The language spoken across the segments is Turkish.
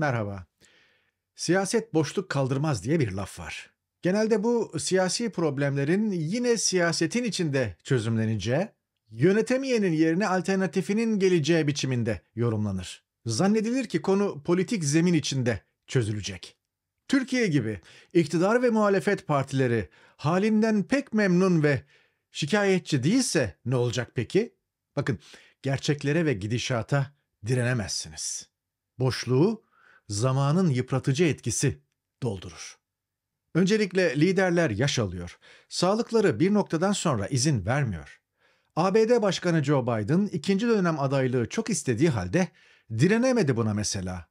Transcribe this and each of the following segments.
Merhaba. Siyaset boşluk kaldırmaz diye bir laf var. Genelde bu siyasi problemlerin yine siyasetin içinde çözümleneceği, yönetemeyenin yerine alternatifinin geleceği biçiminde yorumlanır. Zannedilir ki konu politik zemin içinde çözülecek. Türkiye gibi iktidar ve muhalefet partileri halinden pek memnun ve şikayetçi değilse ne olacak peki? Bakın gerçeklere ve gidişata direnemezsiniz. Boşluğu zamanın yıpratıcı etkisi doldurur. Öncelikle liderler yaş alıyor. Sağlıkları bir noktadan sonra izin vermiyor. ABD Başkanı Joe Biden ikinci dönem adaylığı çok istediği halde direnemedi buna mesela.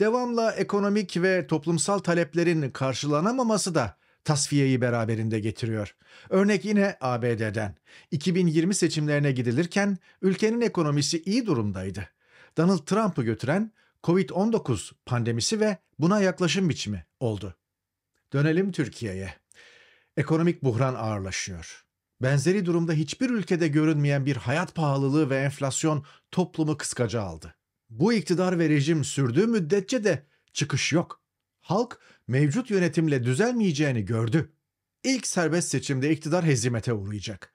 Devamla ekonomik ve toplumsal taleplerin karşılanamaması da tasfiyeyi beraberinde getiriyor. Örnek yine ABD'den. 2020 seçimlerine gidilirken ülkenin ekonomisi iyi durumdaydı. Donald Trump'ı götüren COVID-19 pandemisi ve buna yaklaşım biçimi oldu. Dönelim Türkiye'ye. Ekonomik buhran ağırlaşıyor. Benzeri durumda hiçbir ülkede görünmeyen bir hayat pahalılığı ve enflasyon toplumu kıskaca aldı. Bu iktidar ve rejim sürdüğü müddetçe de çıkış yok. Halk mevcut yönetimle düzelmeyeceğini gördü. İlk serbest seçimde iktidar hezimete uğrayacak.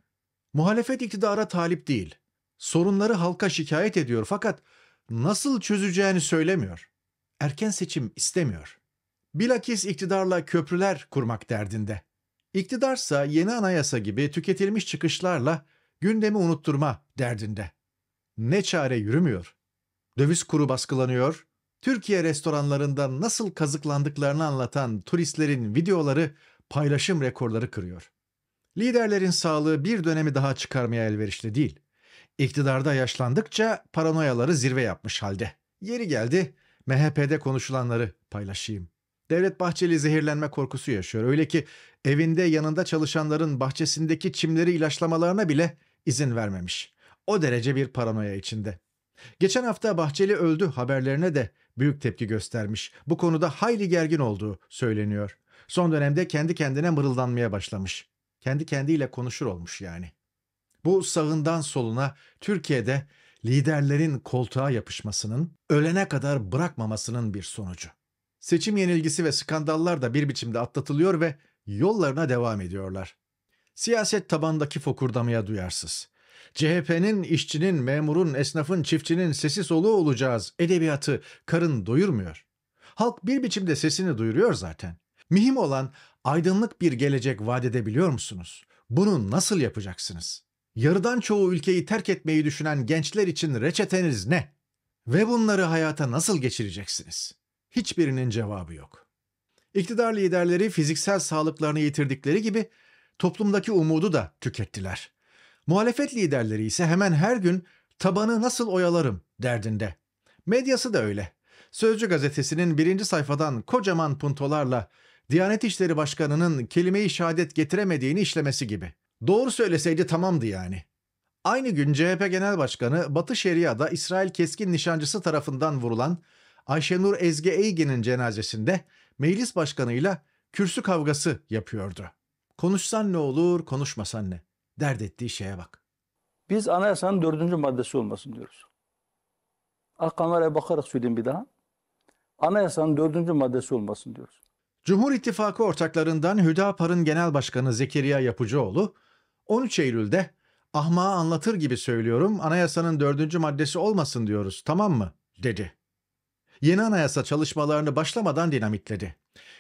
Muhalefet iktidara talip değil. Sorunları halka şikayet ediyor fakat nasıl çözeceğini söylemiyor. Erken seçim istemiyor. Bilakis iktidarla köprüler kurmak derdinde. İktidarsa yeni anayasa gibi tüketilmiş çıkışlarla gündemi unutturma derdinde. Ne çare yürümüyor. Döviz kuru baskılanıyor. Türkiye restoranlarında nasıl kazıklandıklarını anlatan turistlerin videoları paylaşım rekorları kırıyor. Liderlerin sağlığı bir dönemi daha çıkarmaya elverişli değil iktidarda yaşlandıkça paranoyaları zirve yapmış halde. Yeri geldi MHP'de konuşulanları paylaşayım. Devlet Bahçeli zehirlenme korkusu yaşıyor. Öyle ki evinde yanında çalışanların bahçesindeki çimleri ilaçlamalarına bile izin vermemiş. O derece bir paranoya içinde. Geçen hafta Bahçeli öldü haberlerine de büyük tepki göstermiş. Bu konuda hayli gergin olduğu söyleniyor. Son dönemde kendi kendine mırıldanmaya başlamış. Kendi kendiyle konuşur olmuş yani. Bu sağından soluna Türkiye'de liderlerin koltuğa yapışmasının, ölene kadar bırakmamasının bir sonucu. Seçim yenilgisi ve skandallar da bir biçimde atlatılıyor ve yollarına devam ediyorlar. Siyaset tabandaki fokurdamaya duyarsız. CHP'nin, işçinin, memurun, esnafın, çiftçinin sesi soluğu olacağız edebiyatı karın doyurmuyor. Halk bir biçimde sesini duyuruyor zaten. Mühim olan aydınlık bir gelecek vaat edebiliyor musunuz? Bunu nasıl yapacaksınız? Yarıdan çoğu ülkeyi terk etmeyi düşünen gençler için reçeteniz ne? Ve bunları hayata nasıl geçireceksiniz? Hiçbirinin cevabı yok. İktidar liderleri fiziksel sağlıklarını yitirdikleri gibi toplumdaki umudu da tükettiler. Muhalefet liderleri ise hemen her gün tabanı nasıl oyalarım derdinde. Medyası da öyle. Sözcü gazetesinin birinci sayfadan kocaman puntolarla Diyanet İşleri Başkanı'nın kelime-i şehadet getiremediğini işlemesi gibi. Doğru söyleseydi tamamdı yani. Aynı gün CHP Genel Başkanı Batı Şeria'da İsrail keskin nişancısı tarafından vurulan Ayşenur Ezge Eyge'nin cenazesinde meclis başkanıyla kürsü kavgası yapıyordu. Konuşsan ne olur, konuşmasan ne? Dert ettiği şeye bak. Biz anayasanın dördüncü maddesi olmasın diyoruz. Arkamlara bakarak söyleyeyim bir daha. Anayasanın dördüncü maddesi olmasın diyoruz. Cumhur İttifakı ortaklarından Hüdapar'ın genel başkanı Zekeriya Yapıcıoğlu, 13 Eylül'de ahmağı anlatır gibi söylüyorum anayasanın dördüncü maddesi olmasın diyoruz tamam mı dedi. Yeni anayasa çalışmalarını başlamadan dinamitledi.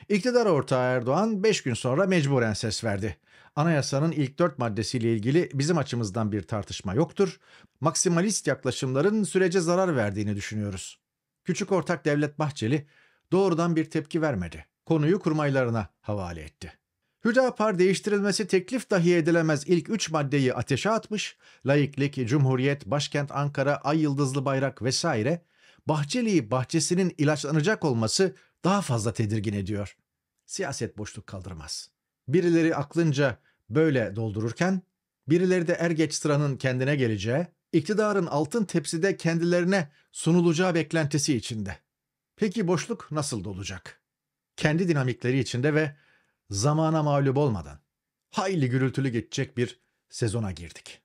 İktidar ortağı Erdoğan 5 gün sonra mecburen ses verdi. Anayasanın ilk 4 maddesiyle ilgili bizim açımızdan bir tartışma yoktur. Maksimalist yaklaşımların sürece zarar verdiğini düşünüyoruz. Küçük ortak Devlet Bahçeli doğrudan bir tepki vermedi. Konuyu kurmaylarına havale etti. Hüdapar değiştirilmesi teklif dahi edilemez ilk üç maddeyi ateşe atmış, laiklik, cumhuriyet, başkent Ankara, ay yıldızlı bayrak vesaire, Bahçeli'yi bahçesinin ilaçlanacak olması daha fazla tedirgin ediyor. Siyaset boşluk kaldırmaz. Birileri aklınca böyle doldururken, birileri de er geç sıranın kendine geleceği, iktidarın altın tepside kendilerine sunulacağı beklentisi içinde. Peki boşluk nasıl dolacak? Kendi dinamikleri içinde ve zamana mağlup olmadan hayli gürültülü geçecek bir sezona girdik.